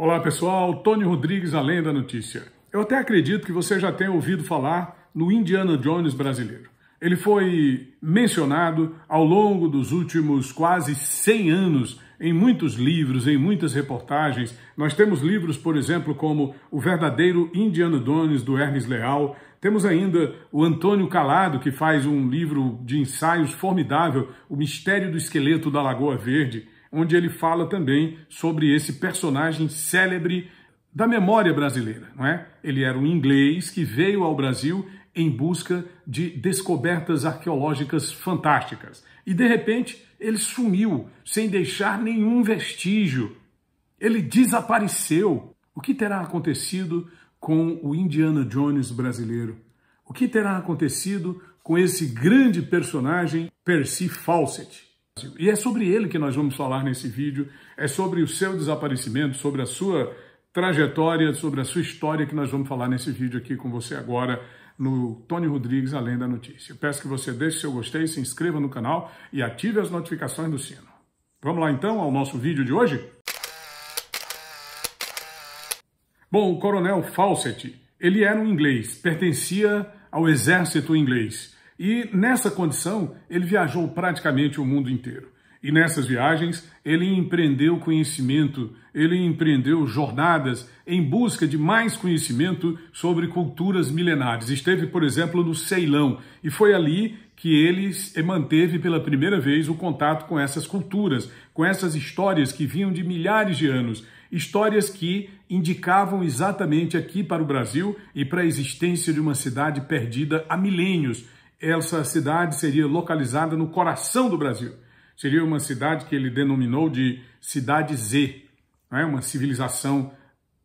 Olá pessoal, Tony Rodrigues, Além da Notícia. Eu até acredito que você já tenha ouvido falar no Indiana Jones brasileiro. Ele foi mencionado ao longo dos últimos quase 100 anos em muitos livros, em muitas reportagens. Nós temos livros, por exemplo, como O Verdadeiro Indiana Jones, do Hermes Leal. Temos ainda o Antônio Calado, que faz um livro de ensaios formidável, O Mistério do Esqueleto da Lagoa Verde onde ele fala também sobre esse personagem célebre da memória brasileira, não é? Ele era um inglês que veio ao Brasil em busca de descobertas arqueológicas fantásticas. E de repente, ele sumiu sem deixar nenhum vestígio. Ele desapareceu. O que terá acontecido com o Indiana Jones brasileiro? O que terá acontecido com esse grande personagem Percy Fawcett? E é sobre ele que nós vamos falar nesse vídeo, é sobre o seu desaparecimento, sobre a sua trajetória, sobre a sua história que nós vamos falar nesse vídeo aqui com você agora no Tony Rodrigues Além da Notícia. Peço que você deixe seu gostei, se inscreva no canal e ative as notificações do sino. Vamos lá então ao nosso vídeo de hoje? Bom, o coronel Fawcett, ele era um inglês, pertencia ao exército inglês e nessa condição, ele viajou praticamente o mundo inteiro. E nessas viagens, ele empreendeu conhecimento, ele empreendeu jornadas em busca de mais conhecimento sobre culturas milenares. Esteve, por exemplo, no Ceilão e foi ali que ele manteve pela primeira vez o contato com essas culturas, com essas histórias que vinham de milhares de anos, histórias que indicavam exatamente aqui para o Brasil e para a existência de uma cidade perdida há milênios essa cidade seria localizada no coração do Brasil. Seria uma cidade que ele denominou de Cidade Z, né? uma civilização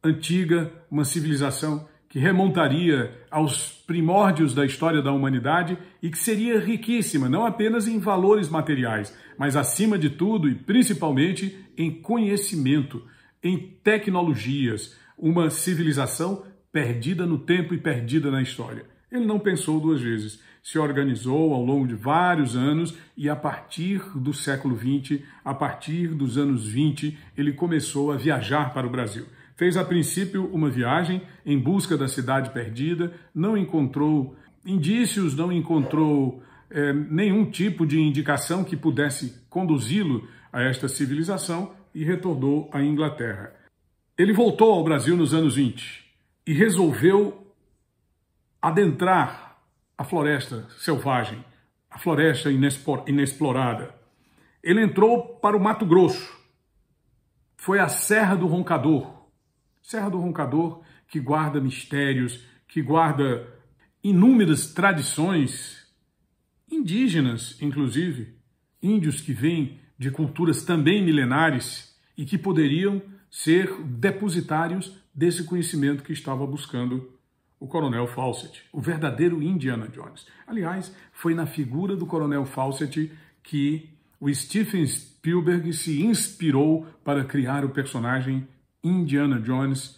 antiga, uma civilização que remontaria aos primórdios da história da humanidade e que seria riquíssima, não apenas em valores materiais, mas acima de tudo e principalmente em conhecimento, em tecnologias, uma civilização perdida no tempo e perdida na história. Ele não pensou duas vezes. Se organizou ao longo de vários anos e, a partir do século XX, a partir dos anos 20, ele começou a viajar para o Brasil. Fez, a princípio, uma viagem em busca da cidade perdida, não encontrou indícios, não encontrou é, nenhum tipo de indicação que pudesse conduzi-lo a esta civilização e retornou à Inglaterra. Ele voltou ao Brasil nos anos 20 e resolveu adentrar a floresta selvagem, a floresta inexplorada. Ele entrou para o Mato Grosso. Foi a Serra do Roncador. Serra do Roncador que guarda mistérios, que guarda inúmeras tradições indígenas, inclusive, índios que vêm de culturas também milenares e que poderiam ser depositários desse conhecimento que estava buscando o Coronel Fawcett, o verdadeiro Indiana Jones. Aliás, foi na figura do Coronel Fawcett que o Steven Spielberg se inspirou para criar o personagem Indiana Jones,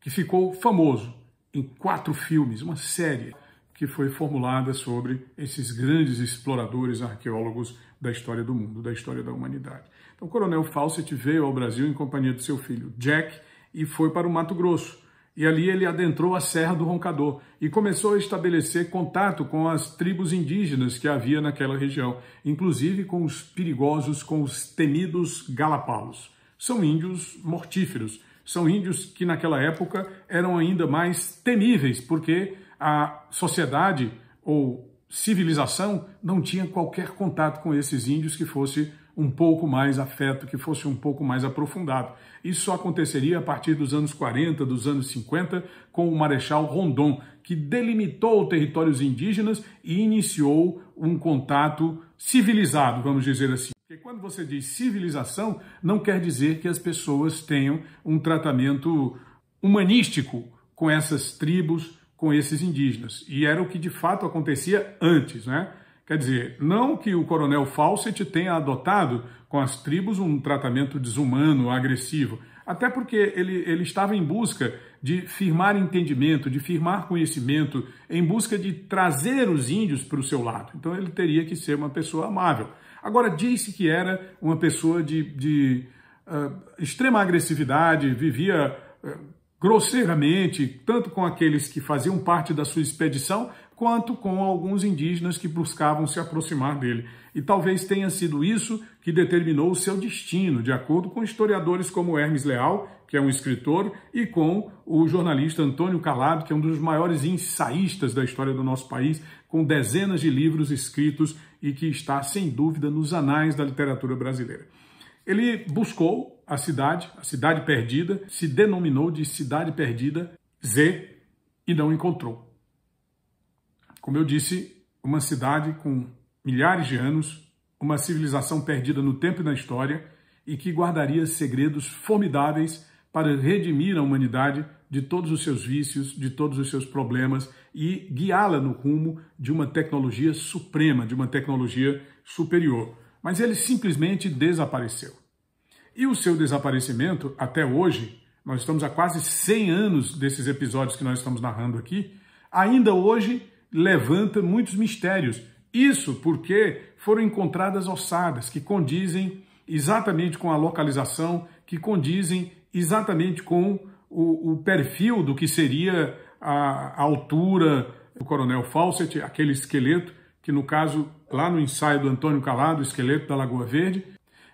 que ficou famoso em quatro filmes, uma série que foi formulada sobre esses grandes exploradores arqueólogos da história do mundo, da história da humanidade. Então, o Coronel Fawcett veio ao Brasil em companhia do seu filho Jack e foi para o Mato Grosso e ali ele adentrou a Serra do Roncador e começou a estabelecer contato com as tribos indígenas que havia naquela região, inclusive com os perigosos, com os temidos Galapagos. São índios mortíferos, são índios que naquela época eram ainda mais temíveis, porque a sociedade ou civilização não tinha qualquer contato com esses índios que fosse um pouco mais afeto, que fosse um pouco mais aprofundado. Isso só aconteceria a partir dos anos 40, dos anos 50, com o Marechal Rondon, que delimitou territórios indígenas e iniciou um contato civilizado, vamos dizer assim. Porque quando você diz civilização, não quer dizer que as pessoas tenham um tratamento humanístico com essas tribos, com esses indígenas. E era o que de fato acontecia antes, né? Quer dizer, não que o coronel Fawcett tenha adotado com as tribos um tratamento desumano, agressivo, até porque ele, ele estava em busca de firmar entendimento, de firmar conhecimento, em busca de trazer os índios para o seu lado. Então ele teria que ser uma pessoa amável. Agora, disse que era uma pessoa de, de uh, extrema agressividade, vivia. Uh, grosseiramente, tanto com aqueles que faziam parte da sua expedição, quanto com alguns indígenas que buscavam se aproximar dele. E talvez tenha sido isso que determinou o seu destino, de acordo com historiadores como Hermes Leal, que é um escritor, e com o jornalista Antônio Calado que é um dos maiores ensaístas da história do nosso país, com dezenas de livros escritos e que está, sem dúvida, nos anais da literatura brasileira. Ele buscou a cidade, a cidade perdida, se denominou de Cidade Perdida Z e não encontrou. Como eu disse, uma cidade com milhares de anos, uma civilização perdida no tempo e na história e que guardaria segredos formidáveis para redimir a humanidade de todos os seus vícios, de todos os seus problemas e guiá-la no rumo de uma tecnologia suprema, de uma tecnologia superior. Mas ele simplesmente desapareceu. E o seu desaparecimento, até hoje, nós estamos a quase 100 anos desses episódios que nós estamos narrando aqui, ainda hoje levanta muitos mistérios. Isso porque foram encontradas ossadas que condizem exatamente com a localização, que condizem exatamente com o, o perfil do que seria a, a altura do coronel Fawcett, aquele esqueleto, que no caso, lá no ensaio do Antônio Calado, esqueleto da Lagoa Verde,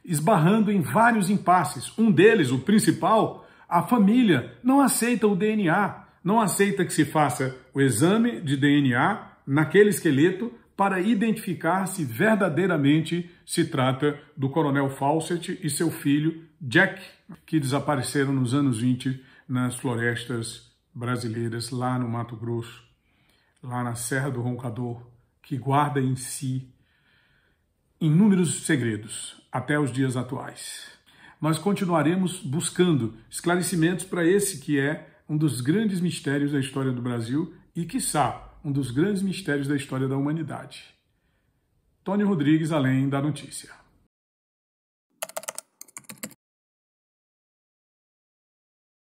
esbarrando em vários impasses. Um deles, o principal, a família não aceita o DNA não aceita que se faça o exame de DNA naquele esqueleto para identificar se verdadeiramente se trata do coronel Fawcett e seu filho Jack, que desapareceram nos anos 20 nas florestas brasileiras, lá no Mato Grosso, lá na Serra do Roncador, que guarda em si inúmeros segredos até os dias atuais. Mas continuaremos buscando esclarecimentos para esse que é um dos grandes mistérios da história do Brasil e, quiçá, um dos grandes mistérios da história da humanidade. Tony Rodrigues, além da notícia.